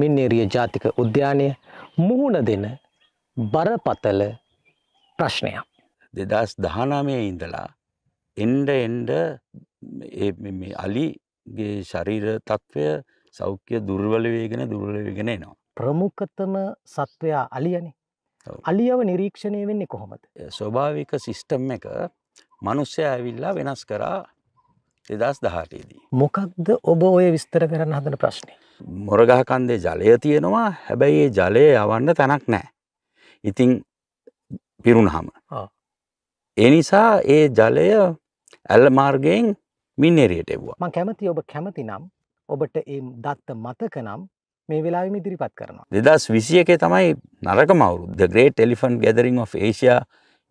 මින්නේරිය ජාතික උද්‍යානය මුහුණ දෙන බරපතල ප්‍රශ්නයක්. දෙදස් දහනමය ඉඳලා එන්ඩ එන්ඩ අලිගේ ශරීර තත්ත්වය සෞඛ්‍ය දුර්වලවේගෙන දුර්ලවගෙන නවා. ප්‍රමුඛතම සත්වයා අලියනේ අලියව නිරීක්ෂණය වෙන්නේ කොහොමද. ස්වභාවික සිිස්ටම් එක මනුස්්‍ය ඇවිල්ලා වෙනස් කරා දෙදස් දහටේදී. මොකක්ද ඔබ ඔය විස්තර කරන්න හදන ප්‍රශ්නය. මොරගහකන්දේ ජලය තියෙනවා හැබැයි ඒ ජලය යවන්න තැනක් නෑ. ඉතිං පිරුණහම. ඒ නිසා ඒ ජලය ඇල්ල මාර්ගයෙන් මින්නේරයට එව්වා ම කැමති ඔබ කැමති නම් ඔබට ඒ දත්ත මතක නම් මේ වෙලාම ඉදිරිපත් කරනවා. දෙදස් විසිය එකේ තමයි නරක මවුරු ද ග්‍රේට ටෙලිෆන් ගැදරින් of ඒසියා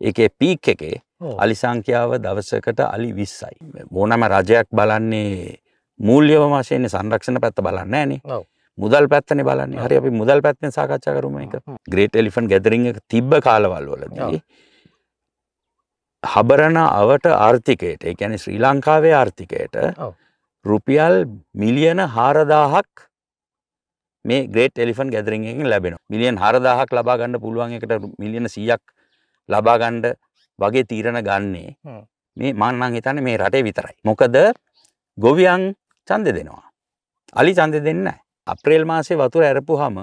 ඒකේ පීක් එකේ අලි සංඛ්‍යාව දවසකට අලි 20යි. ඕනම රජයක් බලන්නේ මූල්‍යව වශයෙන් සංරක්ෂණ පැත්ත බලන්නේ නැහනේ. මුදල් පැත්තනේ බලන්නේ. හරි අපි මුදල් පැත්තෙන් සාකච්ඡා කරමු මේක. ග්‍රේට් එලිෆන්ට් ගැදරින් එක තිබ්බ කාලවල වලදී හබරණ අවට ආර්ථිකයට ඒ කියන්නේ ශ්‍රී ලංකාවේ ආර්ථිකයට රුපියල් මිලියන 4000ක් මේ ග්‍රේට් එලිෆන් ගැදරින් එකෙන් ලැබෙනවා. මිලියන් 4000ක් ලබා ගන්න පුළුවන් එකට මිලියන 100ක් ලබාගණ්ඩ වගේ තීරණ ගන්නේ මේ මන්නං හිතන්න මේ රටේ විතරයි. මොකද ගොවියන් චන්ද දෙනවා. අලි චන්ද දෙන්න අප්‍රේල් මාසේ වතුර ඇරපු හම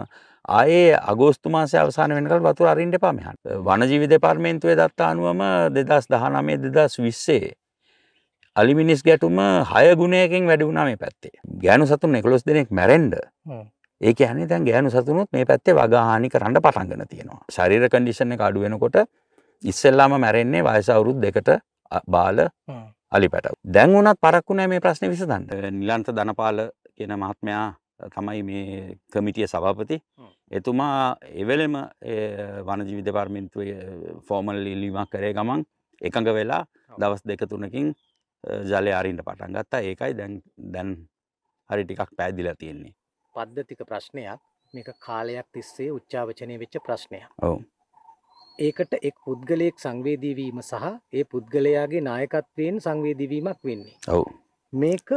ආයේ අගෝස්තු මාසය අවසාන වෙනකල් වතුර අරින්ට පාමහන් වනජීවි දෙපාර්මේන්තුවේ දත්තා අනුවම දෙදස් දහනමේ දෙදස් විස්සේ අලිමිනිස් ගැටුම හය ගුණයකින් වැඩි වුණා මේ පැත්තේ ගෑනු සතුන් එකොස් දෙනෙක් මැරෙන්ඩ ඒක ඇනි තැන් ගෑනු සතුනුත් මේ පැත්තේ වගහානි කරන්න පටන්ගන තියෙනවා ශරීර කඩිෂණ එක අඩුවෙනකොට ඉස්සෙල්ලාම මැරෙන්නේ වයසවුරුත් දෙකට බාල අලි පැටව දැන් වනත් පරක්ුණෑ මේ ප්‍රශ්න විසඳන්ට නිලන්ත ධනපාල කියන මහත්මයා තමයි මේ කමිටිය සභාපති එතුමා එවලෙම වනජීවිත පාර්මින්තුවය ෆෝමල් ඉල්ලීමක් කරේ ගමන් එකඟ වෙලා දවස් දෙක තුනකින් ජලය අරින්ට පටන් ගත්තා ඒකයි දැන් දැන් හරි ටිකක් පැදිලා තියෙන්නේ පද්ධතික ප්‍රශ්නයක් මේක කාලයක් තිස්සේ උච්චාවචනය වෙච්ච ප්‍රශ්නය ඔවු ඒකට එක් පුද්ගලයෙක් සංවේදීවීම සහ ඒ පුද්ගලයාගේ නායකත්වයෙන් සංවේදීවීමක් වෙන්නේ. ඔව්. මේක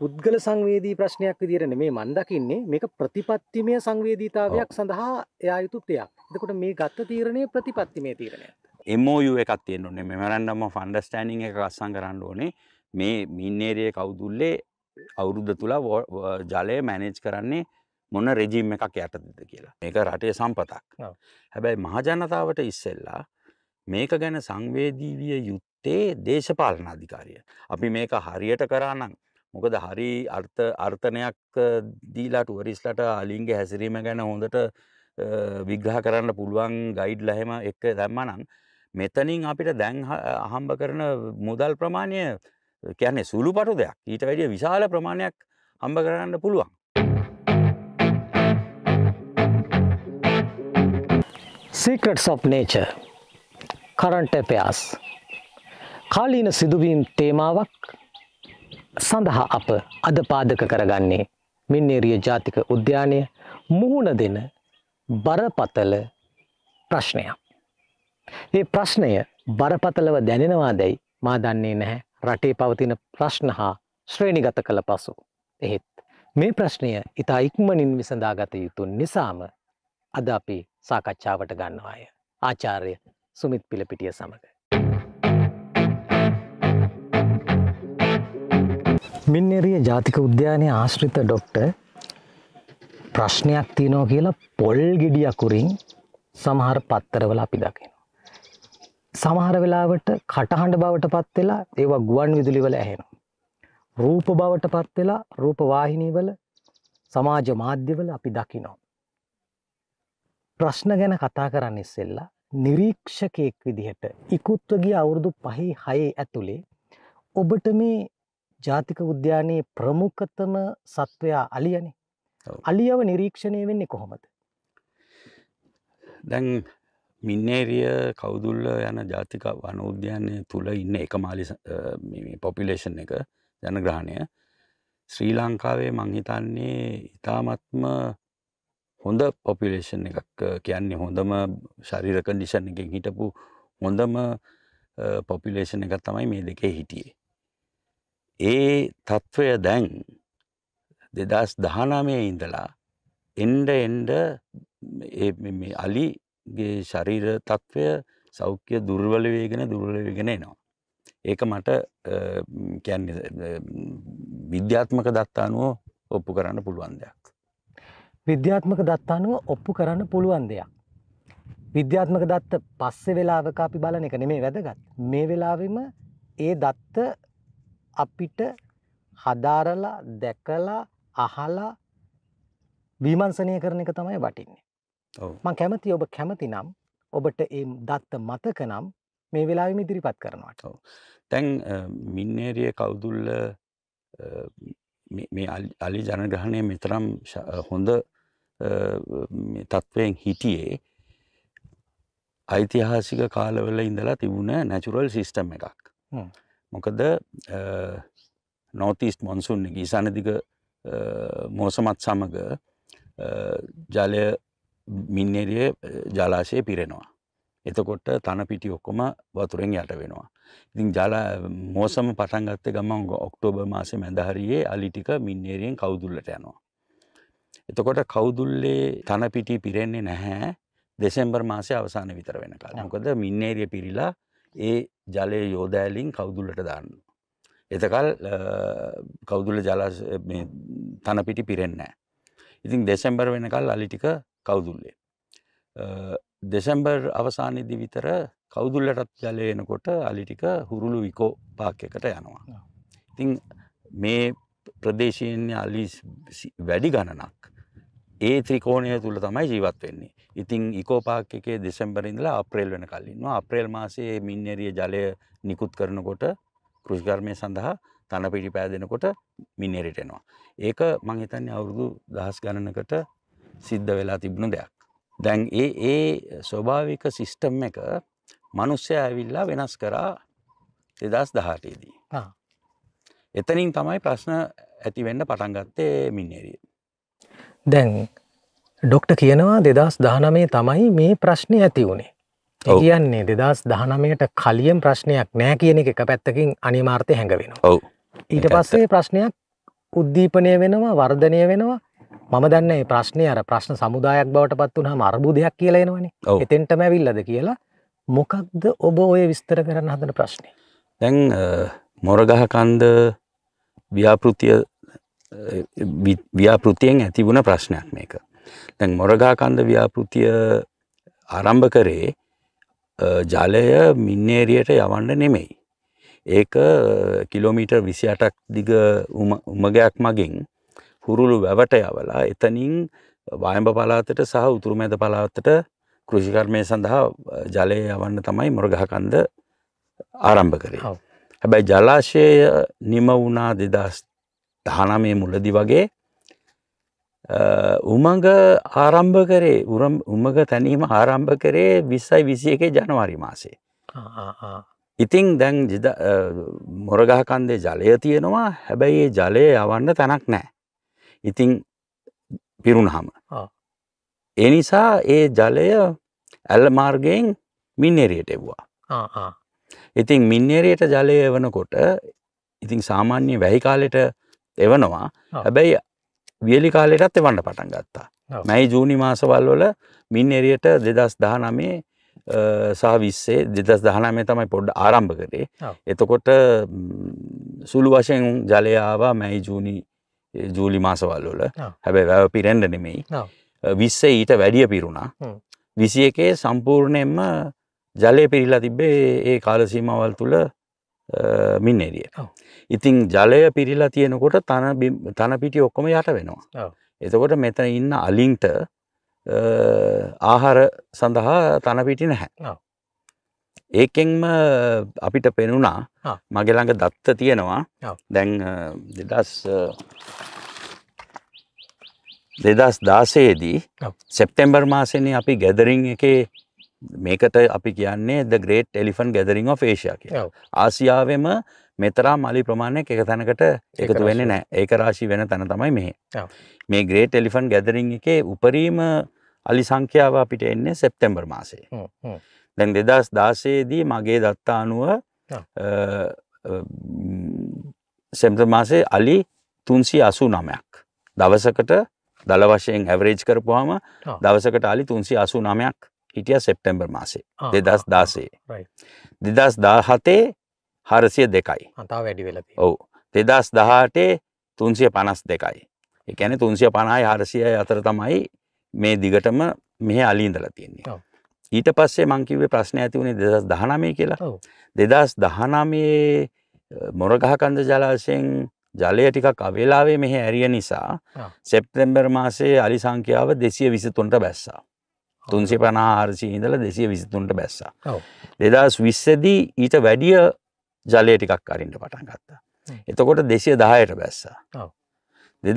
පුද්ගල සංවේදී ප්‍රශ්නයක් විදිහට නෙමෙයි මම දකින්නේ මේක ප්‍රතිපත්තිමය සංවේදීතාවයක් සඳහා එයා යුතු දෙයක්. එතකොට මේ ගත්ත තීරණය ප්‍රතිපත්තිමය තීරණයක්. MOU එකක් තියෙන්න ඕනේ. මෙමරන්ඩම් ඔෆ් අන්ඩර්ස්ටෑන්ඩින් එකක් අත්සන් කරන්න ඕනේ. මේ මීන්නේරිය කවුදුල්ලේ අවුරුද්ද තුල ජලය මැනේජ් කරන්නේ මොන රෙජීම් එකක් යටතද කියලා මේක රටේ සම්පතක් හැබැයි මහජනතාවට ඉස්සෙල්ලා මේක ගැන සංවේදීවිය යුත්තේ දේශපාලන අධිකාරිය අපි මේක හරියට කරානම් මොකද හරි අර්ථ අර්ථනයක් දීලාට වරිස්ලට අලින්ගේ හැසිරීම ගැන හොඳට විග්‍රහ කරන්න පුළුවන් ගයිඩ් ලහෙම එක දැම්මනම් මෙතනින් අපිට දැන් අහම්බ කරන මුදල් ප්‍රමාණය කියන්නේ සුළු පටු දෙයක් ඊට වැඩිය විශාල ප්‍රමාණයක් අම්බ කරන්න පුළුවන් සීක්‍රට්ස් of Nature කරන්ට පයාස් කාලීන සිදුවීම් තේමාවක් සඳහා අප අද පාදක කරගන්නේ මින්නේරිය ජාතික උද්‍යානය මුහුණ දෙන බරපතල ප්‍රශ්නයක්. ඒ ප්‍රශ්නය බරපතලව දැනෙනවා දැයි මා දන්නේ නැහැ රටේ පවතින ප්‍රශ්න හා ශ්‍රේණිගත කළ පසු. එහෙත් මේ ප්‍රශ්නය ඉතා ඉක්මනින් විසඳාගත යුතු නිසාම අද අපි සාකච්ඡාවට ගන්නවාය. ආචාර්ය සුමිත් පිලපිටිය සමඟ. මින්නෙරිය ජාතික උද්‍යානය ආශ්‍රිත ඩොක්ට ප්‍රශ්නයක් තියනෝ කියලා පොල් ගෙඩියකුරින් සමහර පත්තරවල අපි දකින. සමහර වෙලාවට කටහඬ බවට පත් වෙලා ඒවා ගුවන් විදුලිවල ඇහෙනවා. රූප බවට පත් වෙලා රූපවාහිනීවල සමාජ මාධ්‍යවල අපි දකිනවා. ප්‍රශ්න ගැන කතා කරන්න ඉස්සෙල්ලා නිරීක්ෂකයෙක් විදිහට ඉකුත්වගේ අවුරුදු පහි හයේ ඇතුළේ ඔබට මේ ජාතික උද්‍යානයේ ප්‍රමුඛතම සත්වයා අලියනේ අලියව නිරීක්ෂණය වෙන්නේ කොහොමද දැන් මින්නේරිය කවුදුල්ල යන ජාතික වන උද්‍යානය තුළ ඉන්න එක මාලි පොපිලේෂන් එක ජනග්‍රහණය ශ්‍රී ලංකාවේ මංහිතන්නේ ඉතාමත්ම හොඳ පොපිලේෂන් එකක් කියන්නේ හොඳම ශරීර කඩිෂන් එකෙන් හිටපු හොඳම පොපිලේෂන් එක තමයි මේ දෙකේ හිටියේ. ඒ තත්ත්වය දැන් දෙදස් දහනමය ඉඳලා එන්ඩ එන්ඩ අලිගේ ශරීර තත්ත්වය සෞඛ්‍ය දුර්වලවේගෙන දුර්ලවගෙන එනවා. ඒක මට කැන් විද්‍යාත්මක දත්තානුව ඔප්පු කරන්න පුළුවන් දෙයක්. විද්‍යාත්මක දත්ත අනුව ඔප්පු කරන්න පුළුවන් දෙයක්. විද්‍යාත්මක දත්ත පස්සේ වෙලාවක අපි බලන එක නෙමේ වැදගත්. මේ වෙලාවෙම ඒ දත්ත අපිට හදාරලා දැකලා අහලා විමර්ශනය කරන එක තමයි වටින්නේ. මං කැමති ඔබ කැමති නම් ඔබට ඒ දත්ත මතක නම් මේ වෙලාවෙම ඉදිරිපත් කරනවට. තැන් මින්නේරිය කවුදුල්ල මේ අලි ජනග්‍රහණය මෙතරම් හොඳ තත්ත්වයෙන් හිටියේ ඓතිහාසික කාලවල ඉඳලා තිබුණ නැචුරල් සිිස්ටම් එකක් මොකද නෝතිස් මොන්සුන් එක ඉසානදික මෝසමත් සමඟ ජලය මින්නේරිය ජලාශය පිරෙනවා එතකොට තන පිටි ඔක්කොම වතුරෙන් යට වෙනවා. ඉතින් ජල මෝසම පටන්ගත්ත ගමන් ඔක්ටෝබර් මාසේ මැදහරයේ අලිටික මින්නේරියෙන් කවුදුල්ලට යනවා. එතකොට කවුදුල්ලේ තන පිටි පිරෙන්නේ නැහැ දෙසෙම්බර් මාසය අවසාන විතර වෙන කාල මොකද මින්නේරිය පිරිලා ඒ ජලය යෝදෑලින් කවුදුල්ලට දාන්න. එතකල් කවුදුල ජල තන පිටි පිරෙන්නෑ. ඉතින් දෙසැම්බර් වෙනකල් අලිටික කවුදුල්ලේ. දෙසැම්බර් අවසානිදි විතර කවුදුල්ලටත් ජලය එනකොට අලිටික හුරුළු විකෝ පාක්‍යකට යනවා. ඉතිං මේ ප්‍රදේශයෙන් අලි වැඩි ගණනක් ඒ ත්‍රිකෝණය තුළ තමයි ජීවත් වෙන්නේ. ඉතිං ඉකෝපාක් එකේ දෙසැම්බරින්දලා අප්‍රේල් වෙන කලින්වා අප්‍රේල් මාසේ මින්නේරිය ජලය නිකුත් කරනකොට කෘෂ්ගර්මය සඳහා තන පිටි පෑදෙනකොට මින්නේරිට එනවා. ඒක මං හිතන්නේ අවුරුදු දහස් ගණනකට සිද්ධ වෙලා තිබුණු දෙයක්. දැන් ඒ ඒ ස්වභාවික සිිස්ටම් එක මනුස්්‍ය ඇවිල්ලා වෙනස් කරා එදස් දහටේදී. එතනින් තමයි ප්‍රශ්න ඇතිවෙන්න පටන්ගත්තේ මින්නේරිය. දැන් ඩොක්ට කියනවා දෙදස් දහනමේ තමයි මේ ප්‍රශ්නය ඇති වුණේ. කියන්නේ දෙදස් දහනමයට කලියම් ප්‍රශ්නයක් නෑ කියන එක පැත්තකින් අනිමාර්ථය හැඟවෙන. ඔව ඊට පස්සේ ප්‍රශ්නයක් උද්දීපනය වෙනවා වර්ධනය වෙනවා මම දන්න ප්‍රශ්නය අර ප්‍රශ්න සමුදායක් බවට පත් වුණ අර්බුදයක් කියලෙනවනේ එතෙන්ටම ඇවිල්ලද කියලා මොකක්ද ඔබ ඔය විස්තර කරන්න හදන ප්‍රශ්නය. දැන් මොරගහකන්ද ව්‍යාපෘතිය ව්‍යාපෘතියෙන් ඇතිබුණ ප්‍රශ්නයක් මේක. දැන් මොරගාකන්ද ව්‍යාපෘතිය ආරම්භ කරේ ජලය මින්නේරියට යවන්න නෙමෙයි. ඒක කිලෝමීටර් විසි අටක් දිග උමගයක් මගින් හුරුළු වැවට යවලා එතනින් වායඹ පලාතට සහ උතුරුමැද පලාතට කෘෂිකර්මය සඳහා ජලය යවන්න තමයි මොරගහකන්ද ආරම්භ කරේ. හැබැයි ජලාශය නිම වුණා දෙදස් දහනමේ මුලදි වගේ උමඟ ආරම්භ කරේ උරම් උමඟ තැනීම ආරම්භ කරේ විස්සයි විසි එකේ ජනවාරි මාසේ ඉතිං දැන් මොරගහකන්දේ ජලය තියෙනවා හැබැයි ඒ ජලය යවන්න තැනක් නෑ ඉතිං පිරුණහම එනිසා ඒ ජලය ඇල්ල මාර්ගයෙන් මින්නේරයට එව්වා ඉතිං මින්නේරයට ජලය වනකොට ඉතිං සාමාන්‍ය වැහි කාලෙට එවනවා හැබැයි වියලි කාලෙටත් එවන්න පටන් ගත්තා මැයි ජූනි මාසවල් වල මින් එරියට දෙදස් දහනමේ සාවිස්සේ දෙදස් දහනමේ තමයි පොඩ්ඩ ආරම්භ කරේ එතකොට සුළු වශයෙන් ජලයාවා මැයි ජූනි ජූලි මාසවල් වල හැබැයි වැව පිරෙන්ඩ නෙමෙයි විස්සේ ඊට වැඩිය පිරුණා විසි එකේ සම්පූර්ණයෙන්ම ජලය පිරිලා තිබ්බේ ඒ කාලසීමවල් තුළ මින් එරිය ඉතින් ජලය පිරිලා තියෙනකොට තන තන පිටි ඔක්කොම යට වෙනවා. එතකොට මෙතන ඉන්න අලින්ට ආහාර සඳහා තන පිටි නැහැ. ඒකෙන්ම අපිට පෙනුණා මගේ ළඟ දත්ත තියෙනවා. දැන් 2000 දෙදස් දාසේදී සෙප්ටෙම්බර් මාසනේ අපි ගැදරින් එකේ මේකට අපි කියන්නේ ද ග්‍රේට් එලිෆන් ගැදරින් ෆේෂය කිය ආසියාවම මෙතරා මලි ප්‍රමාණයක් එක තැනකට එකතු වෙන්න නෑ ඒක රාශි වෙන තැන තමයි මෙහේ මේ ග්‍රේට් එලිෆන් ගැදරින් එකේ උපරීම අලි සංඛ්‍යාව අපිට එන්නේ සෙප්තැම්බර් මාසේ දැන් දෙදස් දාසයේදී මගේ දත්තා අනුව සෙම්ත මාසේ අලි තුන්සි අසු නමයක් දවසකට දළ වශයෙන් ඇවරේජ් කරපුහම දවසකට අලි තුන්සි අසු නමයක් හිටිය සෙප්ටැම්බර් මාසේ දෙදස් දාසේ දෙදස් දාහතේ හරසිය දෙකයි හතා වැඩි වෙල ඔවු තෙදස් දහටේ තුන්සිය පනස් දෙකයි එකැන තුන්සිය පණහායි හරසිය අතර තමයි මේ දිගටම මෙහ අලින්දල තියන්නේ ඊට පස්සේ මංකිවේ ප්‍රශ්නය ඇති වුණේ දෙදස් දහනමය කියලා දෙදස් දහනමයේ මොරගහකන්ද ජලාශයෙන් ජලය ටිකක් අවෙලාවේ මෙහ ඇරිය නිසා සෙප්තෙම්බර් මාසේ අලි සංඛ්‍යාව දෙසිය විසිතුන්ට බැස්සා තුන්සේ පනා ආරසිය ඉඳල දෙසිය විසිතුන්ට බැස්සා. දෙදස් විස්සදී ඊට වැඩිය ජලය ටිකක් අරින්ට පටන් ගත්තා. එතකොට දෙසිය දහයට බැස්සා.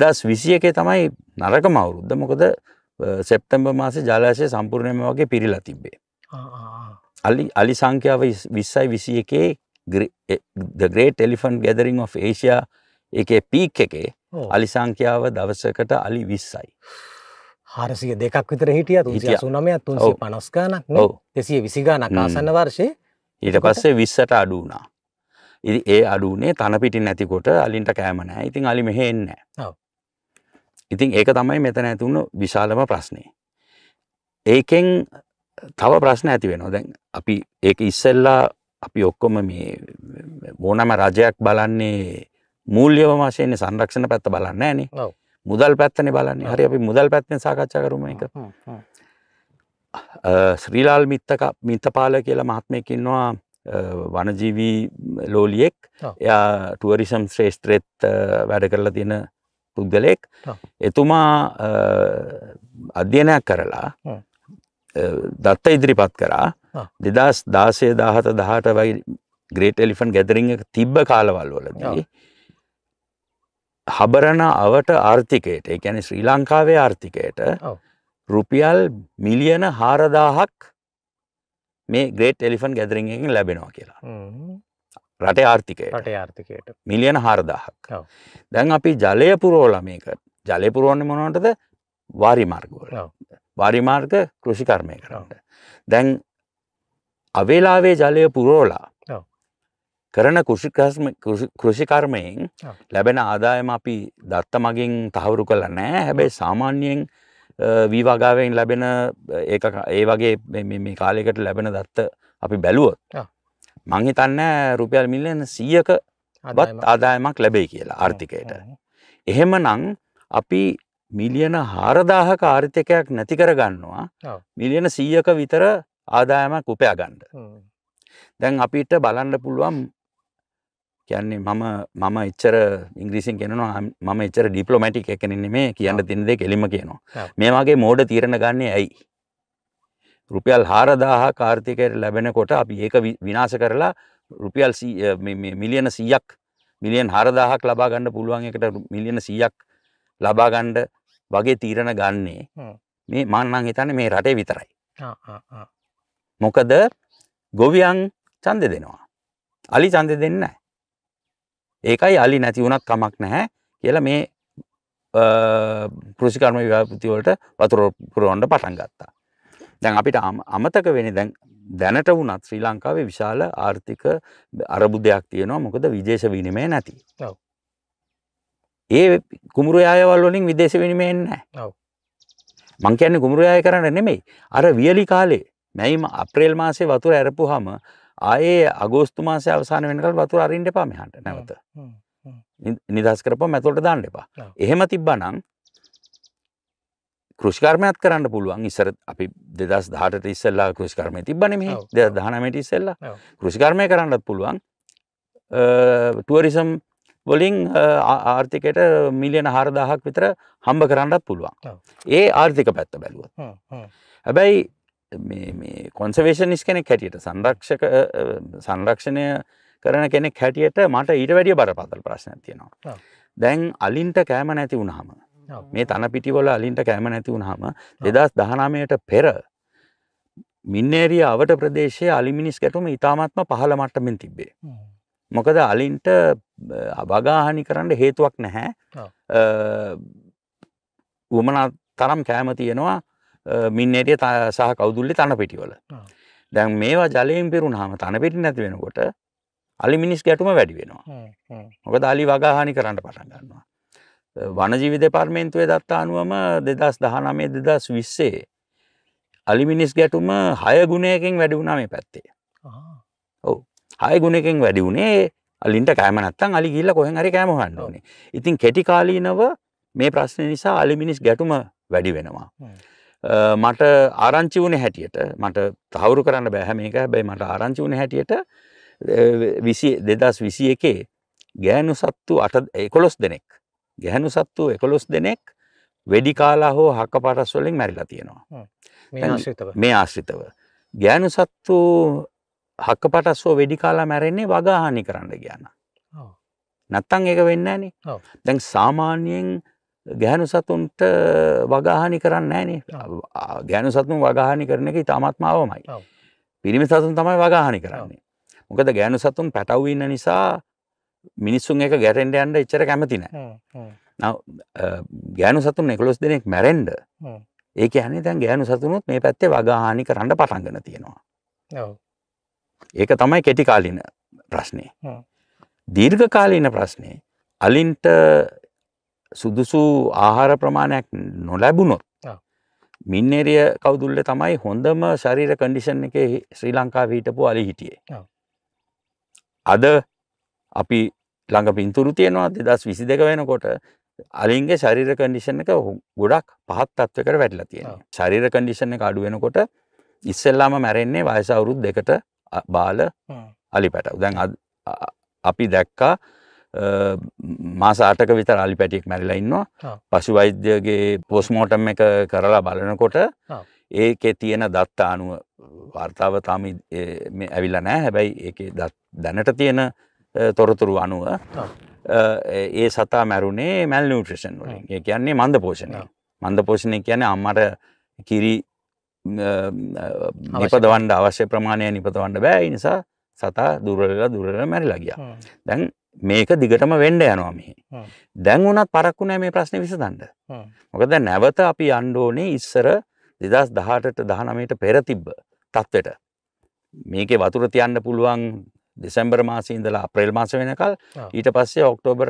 දෙදස් විසිය එකේ තමයි නරක මවුරුද්ද මොකද සෙප්තම්බ මාස ජලාශය සම්පූර්ණයම වගේ පිරිලා තිබ්බේ. අලි අලි සංඛ්‍යාව විස්සයි විසි eh, එකේ great elephant gathering of Asia එකේ පීක් එකේ අලි සංඛ්‍යාව දවසකට අලි විස්සයි. හාරසිය දෙකක් විතර හිටිය තුසිය සුනමය තුන්සේ පනස්ගානක් දෙසිය විසිගානක් ආසන්න වර්ෂය ඊට පස්සේ විස්සට අඩුනා ඉරි ඒ අඩුනේ තන පිටින් නැතිකොට අලින්ට කෑම නෑ ඉතින් අලි මෙහෙ එන්නේ නැහැ. ඉතින් ඒක තමයි මෙතන ඇති වුණු විශාලම ප්‍රශ්නේ. ඒකෙන් තව ප්‍රශ්න ඇති වෙනවා. දැන් අපි ඒක ඉස්සෙල්ලා අපි ඔක්කොම මේ ඕනම රජයක් බලන්නේ මූල්‍යවම වශයෙන් සංරක්ෂණ පැත්ත බලන්නේ නෑනේ. මුදල් පැත්තනේ බලන්නේ. හරි අපි මුදල් පැත්තෙන් සාකච්ඡා කරමු මේක. ශ්‍රීලාල් මිත්තක මිත්තපාල කියලා මහත්මයෙක් ඉන්නවා වනජීවී ලෝලියෙක් එයා ටුවරිසම් ශ්‍රේෂ්ත්‍රයත් වැඩ කරලා තියෙන පුද්ගලයෙක් එතුමා අධ්‍යනයක් කරලා දත්ත ඉදිරිපත් කරා දෙදස් දාසය දාහත දහට වයි ග්‍රේට එලිෆන් ගැදරිං එක තිබ්බ කාලවල් වලදී හබරණ අවට ආර්ථිකයට එකැන ශ්‍රී ලංකාවේ ආර්ථිකයට රුපියල් මිලියන හාරදාහක් මේ ග්‍රේට් එලිෆන් ගැදරින් එකෙන් ලැබෙනවා කියලා රටේ ආර්ථිකයට රටේ ආර්ථිකයට මිලියන හාරදාහක් දැන් අපි ජලය පුරෝල මේක ජලය පුරුවන්න මොනවටද වාරිමාර්ගවල වාරිමාර්ග කෘෂිකර්මය කරට දැන් අවේලාවේ ජලය පුරෝලා කරන කෘෂිකර්මයෙන් ලැබෙන ආදායම අපි දත්ත මගින් තහවුරු කළ නෑ හැබැයි සාමාන්‍යයෙන් වීවාගාවෙන් ලැබෙන ඒ වගේ මේ කාලෙකට ලැබෙන දත්ත අපි බැලුවොත් මංහිතන්න රුපියල් මිල්ලන සියක බත් ආදායමක් ලැබෙයි කියලා ආර්ථිකයට. එහෙම නං අපි මිලියන හාරදාහක ආර්ථිකයක් නැති කරගන්නවා මිලියන සීයක විතර ආදායමක් උපයාගන්ඩ. දැන් අපිට බලන්න පුළුවන් කියන්නේ මම මම එච්චර ඉංග්‍රීසින් කියනවා මම එච්චර ඩිප්ලොමැටික් එකනෙ මේ කියන්න තින දෙ කෙලිම කියනවා මේ වගේ මෝඩ තීරණ ගන්න ඇයි රුපියල් හාරදාහ කාර්තිකයට ලැබෙනකොට අපි ඒක විනාශ කරලා රුපියල් මිලියන සීයක් මිලියන් හරදාහක් ලබා ගන්න පුළුවන් එකට මිලියන සීයක් ලබාගණ්ඩ වගේ තීරණ ගන්නේ මේ මන්නං හිතන්න මේ රටේ විතරයි මොකද ගොවියන් චන්ද දෙනවා අලි චන්ද දෙන්න ඒකයි අලි නැති වුණත් කමක් නැහැ කියලා මේ කෘෂිකර්ම ව්‍යාපෘතිවලට වතුර පුරවන්න පටන් ගත්තා. දැන් අපිට අමතක වෙන්නේ දැන් දැනට වුණත් ශ්‍රී ලංකාවේ විශාල ආර්ථික අරබුදයක් තියෙනවා මොකද විදේශ විනිමය නැති. ඒ කුමරු යායවල් වලින් විදේශ විනිමය නැහැ. මං කියන්නේ කුමරු යාය කරන්න නෙමෙයි. අර වියලි කාලේ මැයි අප්‍රේල් මාසේ වතුර ඇරපුවාම ආයේ අගෝස්තු මාසය අවසාන වෙනකල් වතුර අරින්න එපා මෙහාට නැවත. නිදහස් කරපුවම ඇතුළට දාන්න එපා. එහෙම තිබ්බනම් කෘෂිකර්මයක් කරන්න පුළුවන් ඉස්සර අපි දෙදස් දාටට ඉස්සල්ලා කෘෂිකර්මය තිබන මෙහි දෙ දහනමට ඉස්සල්ලා කෘෂිකර්මය කරන්නත් පුළුවන් ටුවරිසම් වලින් ආර්ථිකයට මිලියන හාරදාහක් විතර හම්බ කරන්නත් පුළුවන් ඒ ආර්ථික පැත්ත බැලුව හැබැයි කොන්සවේෂනිස් කෙනෙක් හැටියට සංරක්ෂක සංරක්ෂණය කරන කෙනෙක් හැටියට මට ඊට වැඩිය බරපතල් ප්‍රශ්න තියෙනවා. දැන් අලින්ට කෑම නැති වුණහම. මේ තන පිටිවල අලින්ට කෑම නැති වුණහම දෙදස් දහනාමයට පෙර මින්නේරිය අවට ප්‍රදේශයේ අලිමිනිස් ගැටුම ඉතාමත්ම පහළ මට්ටමින් තිබ්බේ. මොකද අලින්ට අභගාහනි කරන්න හේතුවක් නැහැ. උමනා තරම් කෑම තියෙනවා මින්නේරිය සහ කවුදුල්ලි තන පිටිවල. දැන් මේවා ජලයෙන් පිරුණාම තන පිටි නැති වෙනකොට අලි මිනිස් ගැටුම වැඩි වෙනවා. මොකද අලි වගාහානි කරන්න පටන් ගන්නවා. වනජීවි දෙපාර්තමේන්තුවේ දත්ත අනුවම 2019 2020 අලි මිනිස් ගැටුම 6 ගුණයකින් වැඩි වුණා මේ පැත්තේ. ඔව්. 6 ගුණයකින් වැඩි වුණේ අලින්ට කෑම නැත්තම් අලි ගිහිල්ලා කොහෙන් හරි කෑම හොයන්න ඕනේ. ඉතින් කෙටි කාලීනව මේ ප්‍රශ්නේ නිසා අලි මිනිස් ගැටුම වැඩි වෙනවා. මට ආරංචි වුණ හැටියට මට තහවුරු කරන්න බැහැ මේක හැබැයි මට ආරංචි වුණ හැටියට විසි දෙදස් විසි එකේ ගෑනු සත්තු අට එකොළොස් දෙනෙක් ගැහැනු සත්තු එකොළොස් දෙනෙක් වෙඩිකාලා හෝ හක්ක පටස්වලින් මැරිලා තියෙනවා මේ ආශ්‍රිතව ගෑනු සත්තු හක්ක පටස්ෝ වෙඩිකාලා මැරෙන්නේ වගාහානි කරන්න ගියන්න නැත්තං එක වෙන්න න දැන් සාමාන්‍යයෙන් ගැහනු සතුන්ට වගාහනි කරන්න ෑනේ ගැනු සතුන් වගාහනි කරන එක ඉතාමත්මාවමයි. පිරිමි සතුන් තමයි වගාහනි කරන්නේ. මොකද ගැනු සතුන් පැටව්වන්න නිසා මිනිස්සුන් එක ගැටෙන්ඩ යන්ඩ එච්චර කැමතින. ගෑනු සතුන් එකොස් දෙනෙක් මැරෙන්ඩ ඒක ඇනි තැන් ගෑනු සතුනුත් මේ පැත්තේ වගාහනි කරන්න පටන්ගන තියෙනවා. ඒක තමයි කෙටිකාලින ප්‍රශ්නය. දීර්ඝ කාලීන ප්‍රශ්නය අලින්ට සුදුසු ආහාර ප්‍රමාණයක් නොලැබුණොත් මින්නේරිය කවුදුල්ල තමයි හොඳම ශරීර කණ්ඩිෂන් එක ශ්‍රී ලංකා හිටපු අලි හිටියේ අද අපි ළඟ පින්තුරු තියෙනවා දෙදස් විසි දෙක වෙනකොට අලින්ගේ ශරීර කණ්ඩිෂන් එක ගොඩක් පහත් තත්වකට වැටලා තියෙන ශරීර කණ්ඩිෂන් එක අඩුවෙනකොට ඉස්සෙල්ලාම මැරෙන්නේ වයසවුරුත් දෙකට බාල අලි පැට දැන් අපි දැක්කා මාස අටක විතර අලි පැටියෙක් මැරිලා ඉන්නවා. පශු වෛද්‍යගේ පොස්ට්මෝටම් එක කරලා බලනකොට ඒකේ තියෙන දත්ත අනුව වර්තාව තාම මේ ඇවිල්ලා නැහැ. හැබැයි ඒකේ දැනට තියෙන තොරතුරු අනුව ඒ සතා මැරුණේ මැල් නිියුට්‍රිෂන් වලින්. ඒ කියන්නේ මන්ද පෝෂණය. මන්ද පෝෂණය කියන්නේ අම්මට කිරි නිපදවන්න අවශ්‍ය ප්‍රමාණය නිපදවන්න බෑ. ඒ නිසා සතා දුර්වල වෙලා දුර්වල මැරිලා ගියා. දැන් මේක දිගටම වෙන්ඩ යනවා මෙහි. දැන් වුණත් පරක්ුණෑ මේ ප්‍රශ්න විසඳන්ඩ. මොකද නැවත අපි අන්්ඩෝනේ ඉස්සර දෙදස් දහටට දහනමයට පෙර තිබ්බ තත්වට. මේක වතුර තියන්න පුළුවන් දෙසැම්බර් මාසීන්දලා අප්‍රේල් මාස වෙනකල් ඊට පස්සේ ඔක්ටෝබර්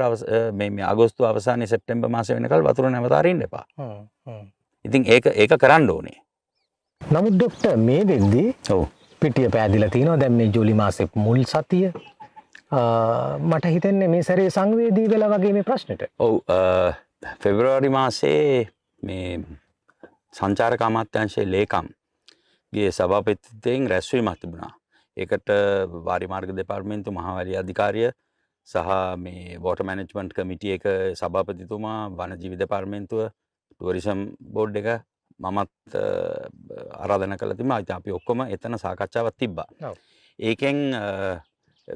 මේ අගස්තු අවසානය සෙප්ටෙම්බ මාස වෙනකල් වතුර නැවතාරෙන් එපා. ඉතින් ඒ ඒක කරන්න ඕනේ. නමුත් ඩොක්ට මේ වෙද්දී ඔව පිටිය පෑදිල තියනවා දැම් මේ ජොලි මාසෙ මුල් සතිය මට හිතෙන්නේ මේ සැරේ සංවේදී වෙලා වගේ මේ ප්‍රශ්නට ඔව ෆෙබරවාරි මාසේ මේ සංචාරක අමාත්‍යංශයේ ලේකම් ගේ සභාපතිත්වයෙන් රැස්වීමක් තිබුණා ඒකට වාරි මාර්ග දෙපාර්තමේන්තු මහාවැලි අධිකාරිය සහ මේ වෝට මැනෙජ්මන්ට් කමිටිය එක සභාපතිතුමා වනජීවි දෙපාර්තමේන්තුව ටුවරිසම් බෝඩ් එක මමත් ආරාධන කළ තිබා ඉතින් අපි ඔක්කොම එතන සාකච්ඡාවක් තිබ්බා. ඒකෙන්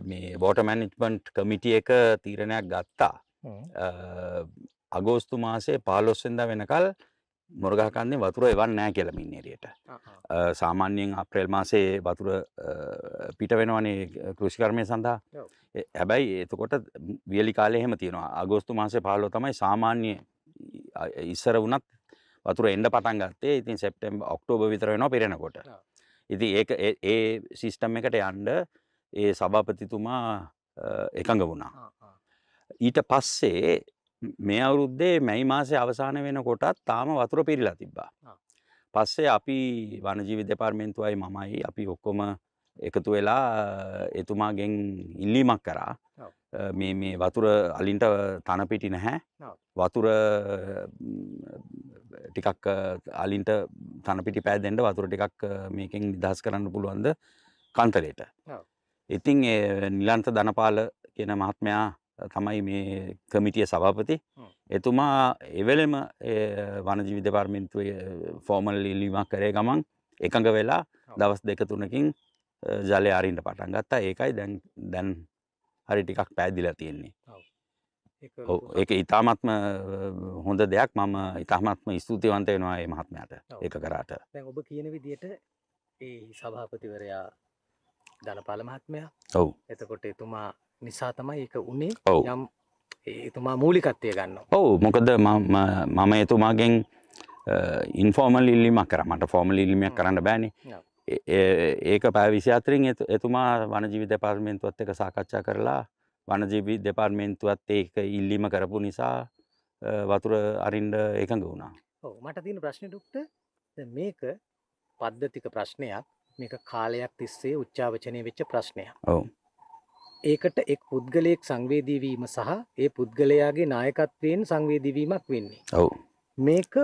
මේ වෝට මැනිට්මන්ට් කමිටිය එක තීරණයක් ගත්තා අගෝස්තු මාසේ පාලොස්සෙන්ද වෙනකල් මොරගහකන්නේ වතුර එවන් නෑ කියලමින් එරියට සාමාන්‍යයෙන් අප්‍රේල් මාසේ වතුර පිට වෙනවනේ කෘෂිකර්මය සඳහා හැබැයි එතකොට වියලි කාලය එහෙම තියෙනවා අගෝස්තු මාසේ පාලෝ තමයි සාමාන්‍ය ඉස්සර වුණත් වතුර එන්ඩ පටන් ගත්තේ ඉතින් සැප්ටම් ඔක්ටෝබ විතර වෙනවා පෙරෙනකොට ඉති ඒ ඒ සිිස්ටම් එකට යන්ඩ ඒ සභාපතිතුමා එකඟ වුණා. ඊට පස්සේ මේ අවුරුද්දේ මැයි මාසේ අවසාන වෙන කොටත් තාම වතුර පිරිලා තිබ්බා. පස්සේ අපි වනජීවි දෙපාර්මේන්තුවයි මමයි අපි ඔක්කොම එකතු වෙලා එතුමාගෙන් ඉල්ලීමක් කරා මේ මේ වතුර අලින්ට තනපිටි නැහැ වතුර ටිකක් අලින්ට තනපිටි පෑදෙන්ට වතුර ටිකක් මේකෙන් නිදහස් කරන්න පුළුවන්ද කන්තරයට ඉතින් නිලන්ත ධනපාල කියන මහත්මයා තමයි මේ කමිටිය සභාපති එතුමා එවලෙම වනජීවි දෙපාර්මින්තුවේ ෆෝමල් ඉල්ලීමක් කරේ ගමන් එකඟ වෙලා දවස් දෙක තුනකින් ජලය අරින්ට පටන් ගත්තා ඒකයි දැන් දැන් හරි ටිකක් පැදිලා තියෙන්නේ ඒක ඉතාමත්ම හොඳ දෙයක් මම ඉතාමත්ම ස්තුතිවන්ත වෙනවා ඒ මහත්මයට ඒක කරාට ඔබ කියන විදියට ඒ සභාපතිවරයා ධනපාල මහත්මයා ඔව් එතකොට එතුමා නිසා තමයි ඒක උනේ යම් එතුමා මූලිකත්වය ගන්න ඔව් මොකද මම එතුමාගෙන් ඉන්ෆෝර්මල් ඉල්ලිමක් කර මට ෆෝර්මල් ඉල්ලිමයක් කරන්න බෑනේ ඒක පැය විසිාතරින් එතුමා වනජීවි දෙපාර්මේන්තුවත් එක සාකච්ඡා කරලා වනජීවි දෙපාර්මේන්තුවත් ඒක ඉල්ලීම කරපු නිසා වතුර අරින්ඩ එකඟ වුණා මට තින ප්‍රශ්න ඩුක්ට මේක පද්ධතික ප්‍රශ්නයක් මේක කාලයක් තිස්සේ උච්චාවචනය වෙච්ච ප්‍රශ්නය ඒකට එක් පුද්ගලයෙක් සංවේදීවීම සහ ඒ පුද්ගලයාගේ නායකත්වයෙන් සංවේදිවීමක් වෙන්නේ ඔව මේක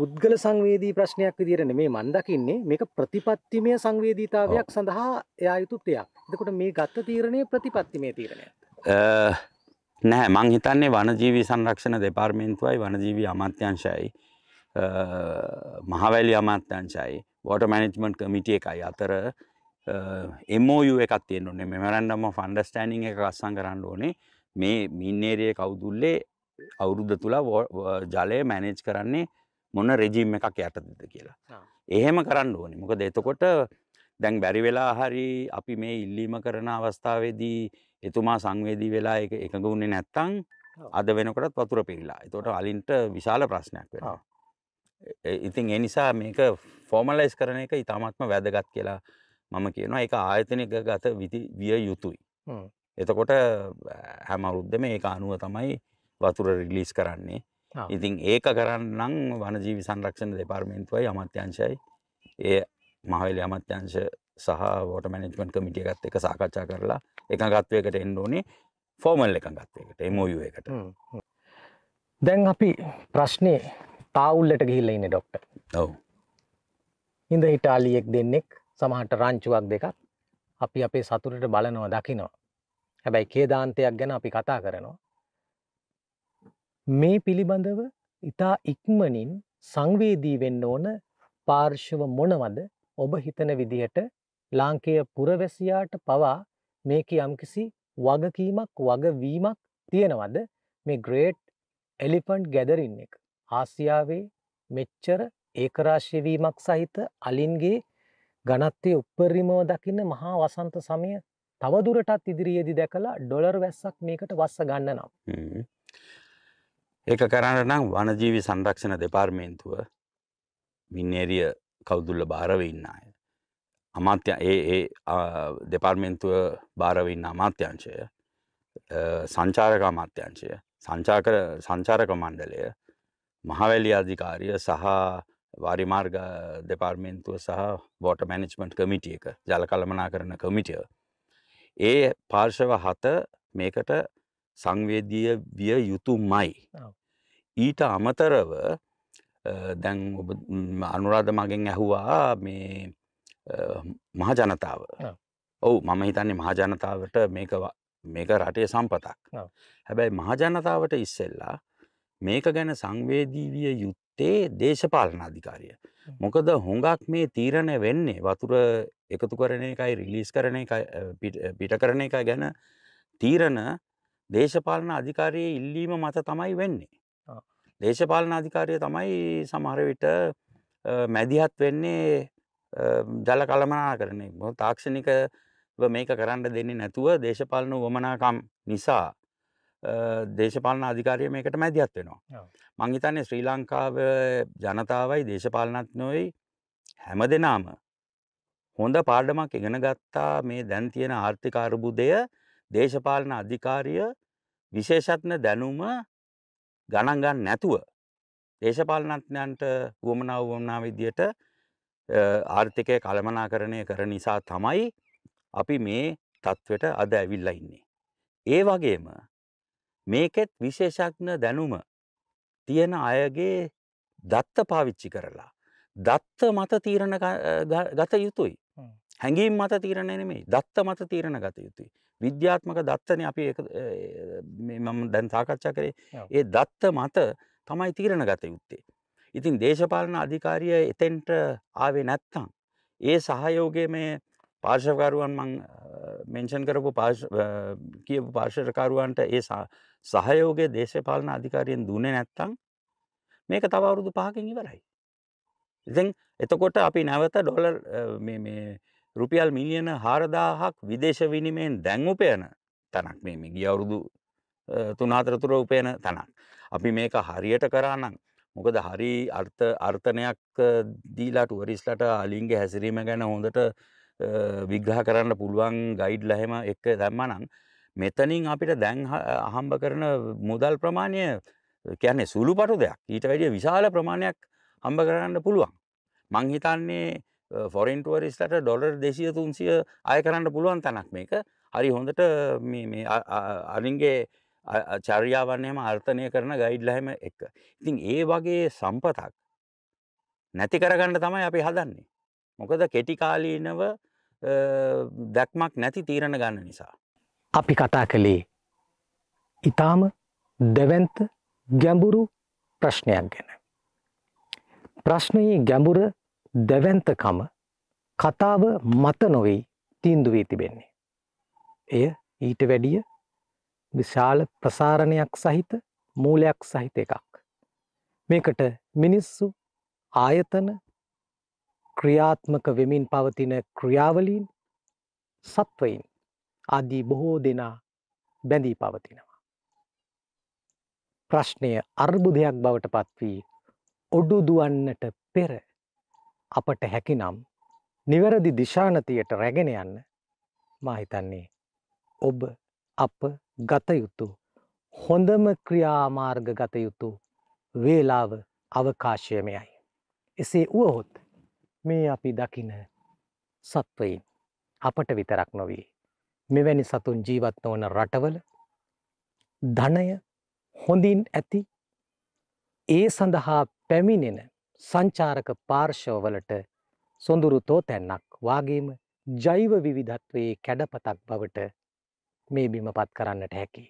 පුද්ගල සංවේදී ප්‍රශ්නයක් විදිරන මේ මන්දකින්නේ මේක ප්‍රතිපත්තිමය සංවේදීතාවයක් සඳහා එයා යුතුත්තයක් එතකොට මේ ගත්ත තීරණය ප්‍රතිපත්තිමය තීරණය නැහැ මං හිතන්නේ වනජීවී සංරක්ෂණ දෙපාර්මේන්තුවයි වනජීවී අමාත්‍යංශයයි මහවැලි අමාත්‍යංශයයි වෝට මැනෙජ්මන්ට් කමිටිය එකයි අතර එමෝයු එකක් තියෙන ඕනේ මෙමරන්ඩම ෆන්ඩස්ටෑනිං එක අස්සන් කරන්න ඕනේ මේ මින්නේරිය කවුදුල්ලේ අවුරුද්ධ තුළ ජලය මැනේජ් කරන්නේ මොන රෙජීම් එකක් යටතද කියලා. එහෙම කරන්න ඕනේ මොකද එතකොට දැන් බැරි වෙලා හරි අපි මේ ඉල්ලීම කරන අවස්ථාවේදී එතුමා සංවේදී වෙලා එකඟ වුණේ නැත්තං අද වෙනකොටත් වතුර පිරිලා එතකොට අලින්ට විශාල ප්‍රශ්නයක් වෙනවා. ඉතින් එනිසා මේක ෆෝමලයිස් කරන එක ඉතාමත්ම වැදගත් කියලා මම කියනවා එක ආයතනක ගත විය යුතුයි. එතකොට හැමවුරුද්ධ මේ ඒක අනුව තමයි වතුර රිලිස් කරන්නේ. ඉතින් ඒක කරන්නම් වනජීවි සංරක්ෂණ දෙපාර්මේන්තුවයි අමත්‍යංශයි ඒ මහවෙල අමත්‍යංශ සහ ෝට මැනෙජ්මන් කමිටිය ගත් එක සාකච්ඡා කරලා එකගත්වයකට එන්න ඕනේ ෆෝමල් එකගත්වයකට එමෝයු එකට. දැන් අපි ප්‍රශ්නය තාවුල්ලට ගිහිල්ලා ඉන්නේ ඩොක්ටර් ඔව් ඉඳ ඉටාලියෙක් දෙන්නෙක් සමහට රංචුවක් දෙකක් අපි අපේ සතුරට බලනවා දකිනවා හැබැයි කේදාන්තයක් ගැන අපි කතා කරනවා මේ පිළිබඳව ඉතා ඉක්මනින් සංවේදී වෙන්න ඕන පාර්ශව මොනවද ඔබ හිතන විදිහට ලාංකය පුරවැසියාට පවා මේක යම්කිසි වගකීමක් වගවීමක් තියෙනවද මේ ග්‍රේට් එලිෆන්ට් ගැදරන්න එක ආසියාවේ මෙච්චර ඒකරාශයවීමක් සහිත අලින්ගේ ගණත්තේ උපරිමව දකින්න මහා වසන්ත සමය තවදුරටත් ඉදිරියේදි දැකලා ඩොලර් වැස්සක් මේකට වස්ස ගන්න නම්. ඒක කරන්න නම් වනජීවි සංරක්ෂණ දෙපාර්මේන්තුව මින්නේරිය කවුදුල්ල භාරවඉන්න අය. අමාත්‍ය ඒ ඒ දෙපාර්මෙන්න්තුව භාරවඉන්න අමාත්‍යංශය සංචාරක අමාත්‍යංශය සංචාකර සංචාරක මණ්ඩලය මහවැලි අධිකාරිය සහ වාරිමාර්ග දෙපාර්මේන්තුව සහ වෝට මැනිච්මට් කමිටිය එක ජල කළමනා කරන කමිටිය. ඒ පාර්ශව හත මේකට සංවේදීය විය යුතු මයි. ඊට අමතරව දැන් ඔබ අනුරාධ මගෙන් ඇහුවා මේ මහජනතාව ඔවු මම හිතන්නේ මහජනතාවට මේක රටේ සම්පතක්. හැබැයි මහජනතාවට ඉස්සෙල්ලා මේක ගැන සංවේදීවිය යුත්තේ දේශපාලන අධිකාරිය. මොකද හොඟක් මේ තීරණය වෙන්නේ වතුර එකතු කරන එකයි රිලිස් කරන පිට කරන එක ගැන තීරණ දේශපාලන අධිකාරයේ ඉල්ලීම මත තමයි වෙන්නේ. දේශපාලන අධිකාරය තමයි සමහරවිට මැදිහත් වෙන්නේ ජල කළමනා කරන්නේ තාක්ෂණික මේක කරන්න දෙන්නේ නැතුව දේශපාලන වමනාකම් නිසා දේශපාලන අධිකාරය මේකට මැදිහත් වෙනවා. මං හිතන්නේ ශ්‍රී ලංකාව ජනතාවයි දේශපාලනඥයෝයි හැම දෙනාම හොඳ පාඩමක් ඉගෙන ගත්තා මේ දැන් තියෙන ආර්ථික අර්බුදය දේශපාලන අධිකාරිය විශේෂඥ දැනුම ගණන් ගන්න නැතුව දේශපාලනඥයන්ට වුවමනා වුවමනා විදියට ආර්ථිකය කළමනාකරණය කර නිසා තමයි අපි මේ තත්ත්වයට අද ඇවිල්ලා ඉන්නේ. ඒ වගේම මේකෙත් විශේෂඥ දැනුම තියෙන අයගේ දත්ත පාවිච්චි කරලා. දත්ත මත තීරණ ගත යුතුයි. හැඟීම් මත තීරණ නෙමේ දත්ත මත තීරණ ගත යුතුයි. විද්‍යාත්මක දත්තන අපි මම දැන් සාකච්ඡා කරේ ඒ දත්ත මත තමයි තීරණ ගත යුත්තේ. ඉතින් දේශපාලන අධිකාරිය එතෙන්ට ආවේ නැත්තං. ඒ සහයෝගේ මේ පාර්ශවකරුවන් මං මෙන්ෂන් කරපු කියපු පාර්ශවකරුවන්ට ඒ සහයෝගය දේශපාලන අධිකාරයෙන් දුන්නේ නැත්තම් මේක තව අවුරුදු පහකින් ඉවරයි. ඉතින් එතකොට අපි නැවත ඩොලර් රුපියල් මිලියන හාරදාහක් විදේශ විනිමයෙන් දැන් උපයන තැනක් මේ ගිය අවුරුදු තුනාතරතුර උපයන තැනක්. අපි මේක හරියට කරානම් මොකද හරි අර්ථ අර්ථනයක් දීලා ටුවරිස්ලට අලින්ගේ හැසිරීම ගැන හොඳට විග්‍රහ කරන්න පුළුවන් ගයිඩ් ලහෙම එක්ක දැම්මනම් මෙතනින් අපිට දැන් අහම්බ කරන මුදල් ප්‍රමාණය කියන්නේ සුළු පටු දෙයක් ඊට වැඩිය විශාල ප්‍රමාණයක් හම්බ කරන්න පුළුවන්. මං හිතන්නේ ෆොරෙන්ටුවරිස්ලට ඩොලර් දෙසිය තුන්සිය අය කරන්න පුළුවන් තැනක් මේක හරි හොඳට අරින්ගේ චර්යාවන්නේම අර්ථනය කරන ගයිඩ්ලහම එක. ඉතින් ඒ වගේ සම්පතක් නැති කරගන්න තමයි අපි හදන්නේ. මොකද කෙටිකාලීනව දැක්මක් නැති තීරණ ගන්න නිසා. අපි කතා කළේ ඉතාම දැවන්ත ගැඹුරු ප්‍රශ්නයක් ගැන. ප්‍රශ්නයේ ගැඹුර දැවන්තකම කතාව මත නොවෙයි තීන්දුවී තිබෙන්නේ. එය ඊට වැඩිය විශාල ප්‍රසාරණයක් සහිත මූලයක් සහිත එකක්. මේකට මිනිස්සු ආයතන ක්‍රියාත්මක වෙමින් පවතින ක්‍රියාවලීන් සත්වයින් අදී බොහෝ දෙනා බැඳී පවතිනවා. ප්‍රශ්නය අර්බුදයක් බවට පත්වී ඔඩු දුවන්නට පෙර අපට හැකිනම් නිවැරදි දිශානතියට රැගෙන යන්න මහිතන්නේ ඔබ අප ගතයුතු හොඳම ක්‍රියාමාර්ග ගතයුතු වේලාව අවකාශයමයයි. එසේ වුවහොත් මේ අපි දකින සත්වයින් අපට විතරක් නොවී මෙවැනි සතුන් ජීවත් නොවන රටවල ධනය හොඳින් ඇති ඒ සඳහා පැමිණෙන සංචාරක පාර්ශවවලට සොඳුරු තෝතැන්නක් වගේම ජෛව විවිධත්වයේ කැඩපතක් බවට මේ බිමපත් කරන්නට හැකි.